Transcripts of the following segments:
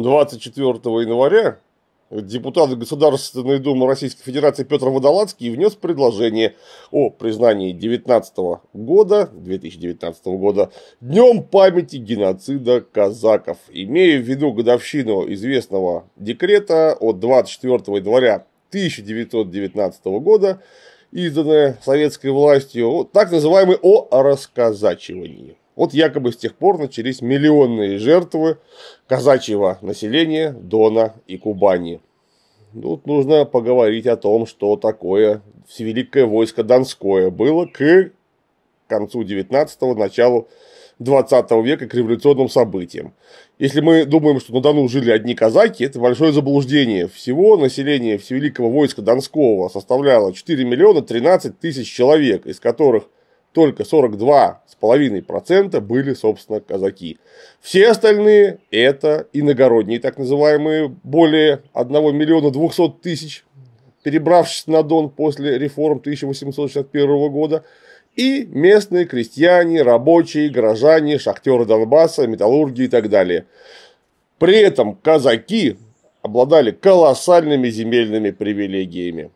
24 января депутат Государственной Думы Российской Федерации Петр Водолацкий внес предложение о признании 19 года, 2019 года Днем памяти геноцида казаков, имея в виду годовщину известного декрета от 24 января 1919 года, изданное советской властью, так называемый о расказачивании. Вот якобы с тех пор начались миллионные жертвы казачьего населения Дона и Кубани. Тут нужно поговорить о том, что такое Великое войско Донское было к концу 19-го, началу 20 века к революционным событиям. Если мы думаем, что на Дону жили одни казаки, это большое заблуждение. Всего население Всевеликого войска Донского составляло 4 миллиона 13 тысяч человек, из которых – только 42,5% были, собственно, казаки. Все остальные – это иногородние, так называемые, более 1 миллиона 200 тысяч, перебравшись на Дон после реформ 1861 года, и местные крестьяне, рабочие, горожане, шахтеры Донбасса, металлурги и так далее. При этом казаки обладали колоссальными земельными привилегиями.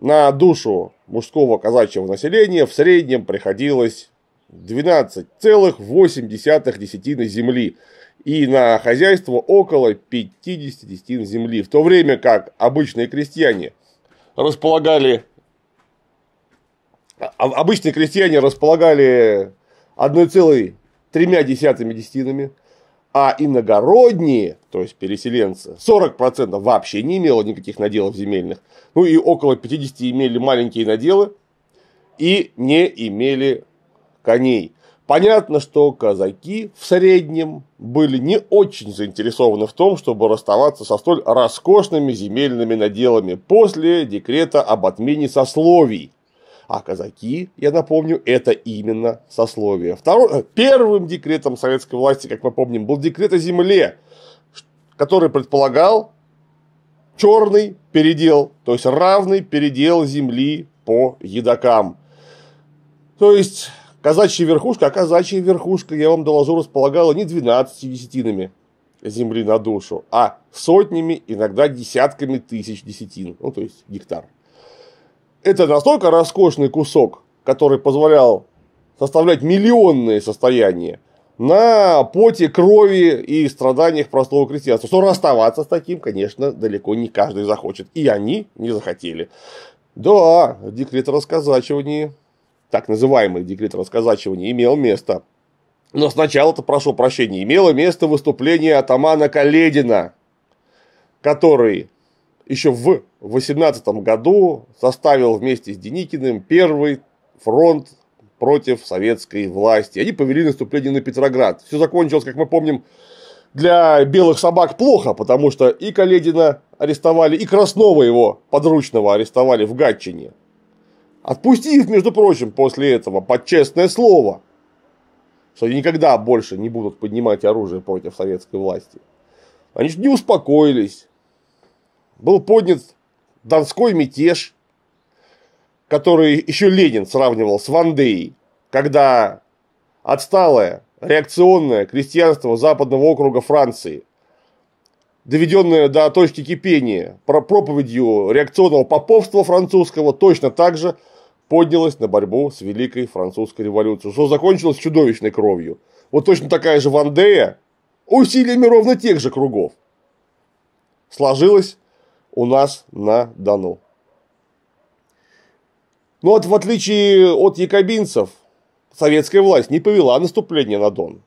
На душу мужского казачьего населения в среднем приходилось 12,8 десятины земли и на хозяйство около 50 десятин земли, в то время как обычные крестьяне располагали а, обычные крестьяне располагали 1,3 десятинами а иногородние, то есть переселенцы, 40% вообще не имело никаких наделов земельных, ну и около 50 имели маленькие наделы и не имели коней. Понятно, что казаки в среднем были не очень заинтересованы в том, чтобы расставаться со столь роскошными земельными наделами после декрета об отмене сословий, а казаки, я напомню, это именно сословие. Второй, э, первым декретом советской власти, как мы помним, был декрет о земле, который предполагал черный передел, то есть равный передел земли по едокам. То есть казачья верхушка, а казачья верхушка, я вам доложу, располагала не 12 десятинами земли на душу, а сотнями, иногда десятками тысяч десятин, ну то есть гектар это настолько роскошный кусок, который позволял составлять миллионные состояния на поте, крови и страданиях простого крестьянства. Что расставаться с таким, конечно, далеко не каждый захочет. И они не захотели. Да, декрет расказачивания, так называемый декрет расказачивания, имел место. Но сначала-то, прошу прощения, имело место выступление атамана Каледина, который еще в 18 году составил вместе с Деникиным первый фронт против советской власти. Они повели наступление на Петроград. Все закончилось, как мы помним, для белых собак плохо, потому что и Каледина арестовали, и Краснова его подручного арестовали в Гатчине. Отпустив, между прочим, после этого под честное слово, что они никогда больше не будут поднимать оружие против советской власти. Они же не успокоились был поднят Донской мятеж, который еще Ленин сравнивал с Вандеей, когда отсталое реакционное крестьянство западного округа Франции, доведенное до точки кипения про проповедью реакционного поповства французского, точно так же поднялось на борьбу с Великой Французской революцией, что закончилось чудовищной кровью. Вот точно такая же Вандея усилиями ровно тех же кругов сложилась у нас на Дону. Но ну, вот в отличие от якобинцев, советская власть не повела наступление на Дон.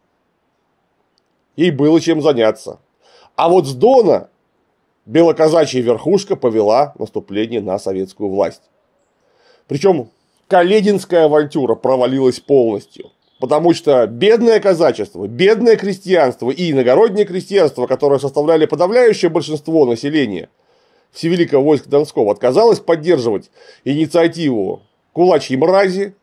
Ей было чем заняться. А вот с Дона белоказачья верхушка повела наступление на советскую власть. Причем Калединская авантюра провалилась полностью. Потому что бедное казачество, бедное крестьянство и иногороднее крестьянство, которое составляли подавляющее большинство населения – Всевеликого войска Донского отказалось поддерживать инициативу кулачьей мрази,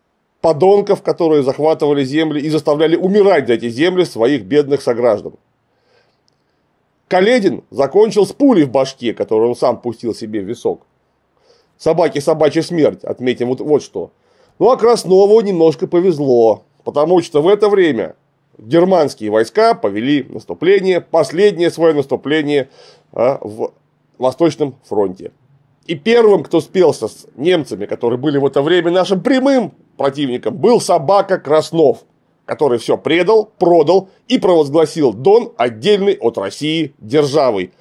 подонков, которые захватывали земли и заставляли умирать за эти земли своих бедных сограждан. Каледин закончил с пулей в башке, которую он сам пустил себе в висок. Собаки собачья смерть, отметим вот, вот что. Ну а Краснову немножко повезло, потому что в это время германские войска повели наступление, последнее свое наступление а, в Восточном фронте. И первым, кто спелся с немцами, которые были в это время нашим прямым противником, был собака Краснов, который все предал, продал и провозгласил Дон отдельный от России державой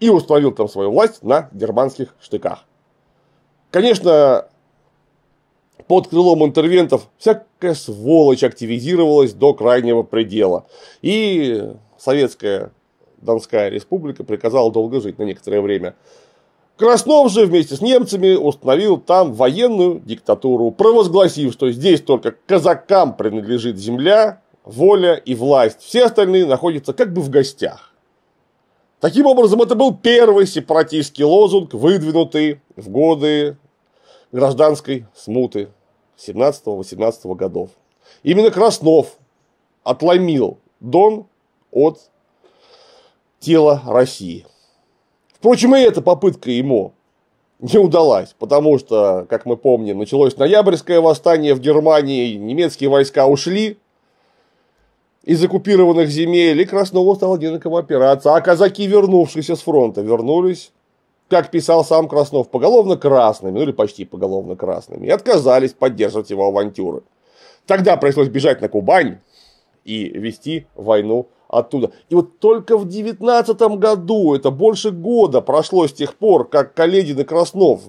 и установил там свою власть на германских штыках. Конечно, под крылом интервентов всякая сволочь активизировалась до крайнего предела. И советская Донская республика приказала долго жить на некоторое время. Краснов же вместе с немцами установил там военную диктатуру, провозгласив, что здесь только казакам принадлежит земля, воля и власть. Все остальные находятся как бы в гостях. Таким образом, это был первый сепаратистский лозунг, выдвинутый в годы гражданской смуты 17-18 годов. Именно Краснов отломил Дон от тело России. Впрочем, и эта попытка ему не удалась, потому что, как мы помним, началось ноябрьское восстание в Германии, немецкие войска ушли из оккупированных земель, и Краснову стало не на кого опираться, а казаки, вернувшиеся с фронта, вернулись, как писал сам Краснов, поголовно красными, ну или почти поголовно красными, и отказались поддерживать его авантюры. Тогда пришлось бежать на Кубань и вести войну оттуда. И вот только в 19 году, это больше года прошло с тех пор, как Каледин и Краснов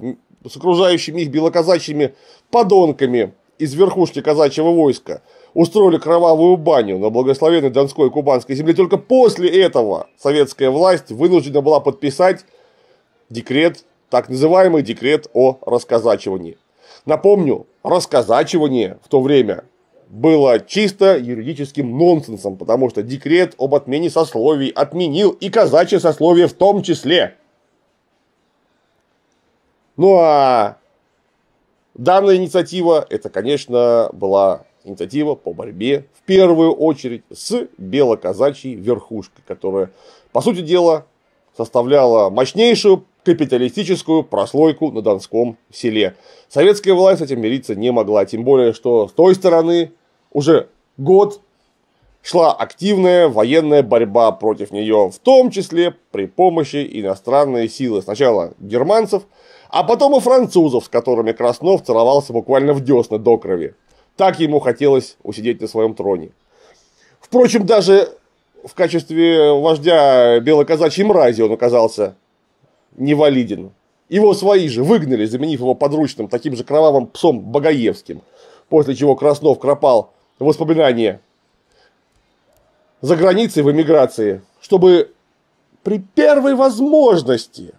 с окружающими их белоказачьими подонками из верхушки казачьего войска устроили кровавую баню на благословенной Донской и Кубанской земле. Только после этого советская власть вынуждена была подписать декрет, так называемый декрет о расказачивании. Напомню, расказачивание в то время было чисто юридическим нонсенсом, потому что декрет об отмене сословий отменил и казачье сословие в том числе. Ну а данная инициатива, это, конечно, была инициатива по борьбе в первую очередь с белоказачьей верхушкой, которая, по сути дела, составляла мощнейшую капиталистическую прослойку на Донском селе. Советская власть с этим мириться не могла, тем более, что с той стороны уже год шла активная военная борьба против нее, в том числе при помощи иностранной силы. Сначала германцев, а потом и французов, с которыми Краснов целовался буквально в десна до крови. Так ему хотелось усидеть на своем троне. Впрочем, даже в качестве вождя белоказачьей мрази он оказался невалиден. Его свои же выгнали, заменив его подручным таким же кровавым псом Богоевским. После чего Краснов кропал воспоминания за границей в эмиграции, чтобы при первой возможности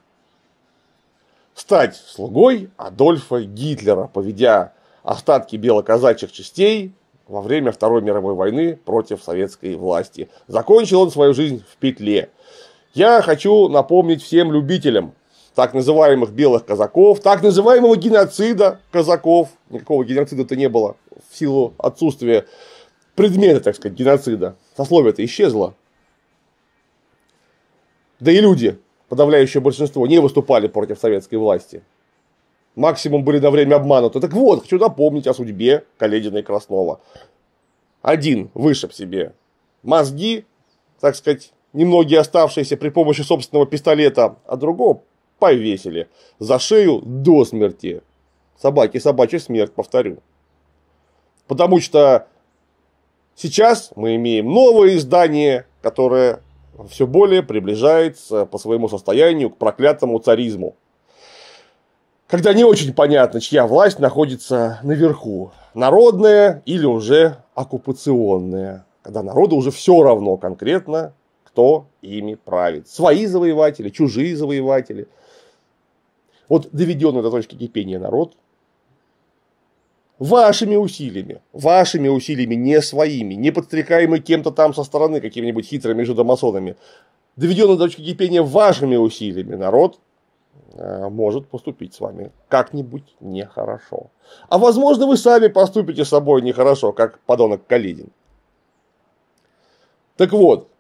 стать слугой Адольфа Гитлера, поведя остатки белоказачьих частей во время Второй мировой войны против советской власти. Закончил он свою жизнь в петле. Я хочу напомнить всем любителям так называемых белых казаков, так называемого геноцида казаков. Никакого геноцида-то не было в силу отсутствия предмета, так сказать, геноцида. сословие это исчезло. Да и люди, подавляющее большинство, не выступали против советской власти. Максимум были на время обмануты. Так вот, хочу напомнить о судьбе Каледина и Краснова. Один вышиб себе мозги, так сказать, немногие оставшиеся при помощи собственного пистолета, а другого повесили. За шею до смерти. Собаки, собачья смерть, повторю. Потому что сейчас мы имеем новое издание, которое все более приближается по своему состоянию к проклятому царизму. Когда не очень понятно, чья власть находится наверху. Народная или уже оккупационная. Когда народу уже все равно конкретно, кто ими правит. Свои завоеватели, чужие завоеватели – вот доведенный до точки кипения народ, вашими усилиями, вашими усилиями, не своими, не подстрекаемый кем-то там со стороны, какими-нибудь хитрыми жидомасонами, доведенный до точки кипения вашими усилиями народ э, может поступить с вами как-нибудь нехорошо. А возможно, вы сами поступите с собой нехорошо, как подонок Калидин. Так вот,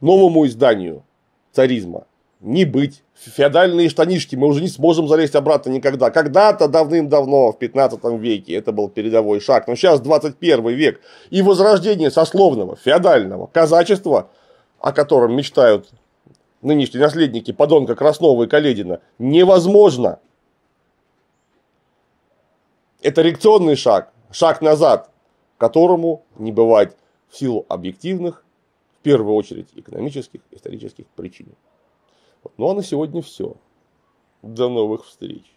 новому изданию царизма – не быть. Феодальные штанишки мы уже не сможем залезть обратно никогда. Когда-то давным-давно, в 15 веке, это был передовой шаг. Но сейчас 21 век. И возрождение сословного, феодального казачества, о котором мечтают нынешние наследники подонка Краснова и Каледина, невозможно. Это реакционный шаг, шаг назад, которому не бывать в силу объективных, в первую очередь экономических, исторических причин. Ну а на сегодня все. До новых встреч.